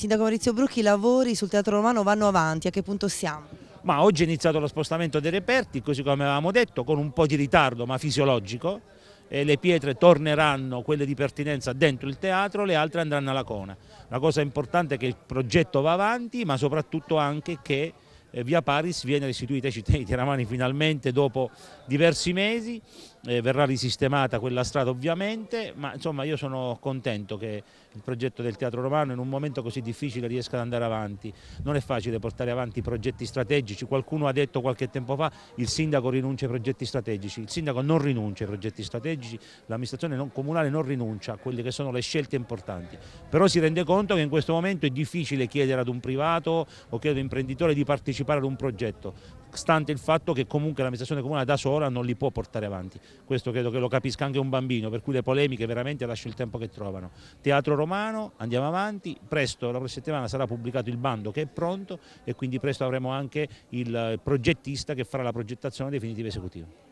Sindaco Maurizio Brucchi, i lavori sul Teatro Romano vanno avanti, a che punto siamo? Ma oggi è iniziato lo spostamento dei reperti, così come avevamo detto, con un po' di ritardo ma fisiologico. le pietre torneranno, quelle di pertinenza, dentro il teatro, le altre andranno alla cona. La cosa importante è che il progetto va avanti, ma soprattutto anche che eh, via Paris viene restituita ai cittadini tiramani finalmente dopo diversi mesi eh, verrà risistemata quella strada ovviamente, ma insomma io sono contento che il progetto del Teatro Romano in un momento così difficile riesca ad andare avanti. Non è facile portare avanti progetti strategici, qualcuno ha detto qualche tempo fa il sindaco rinuncia ai progetti strategici, il sindaco non rinuncia ai progetti strategici, l'amministrazione comunale non rinuncia a quelle che sono le scelte importanti, però si rende conto che in questo momento è difficile chiedere ad un privato o chiedere ad un imprenditore di partecipare ad un progetto, stante il fatto che comunque l'amministrazione comunale da sola non li può portare avanti questo credo che lo capisca anche un bambino, per cui le polemiche veramente lascio il tempo che trovano. Teatro Romano, andiamo avanti, presto la prossima settimana sarà pubblicato il bando che è pronto e quindi presto avremo anche il progettista che farà la progettazione definitiva esecutiva.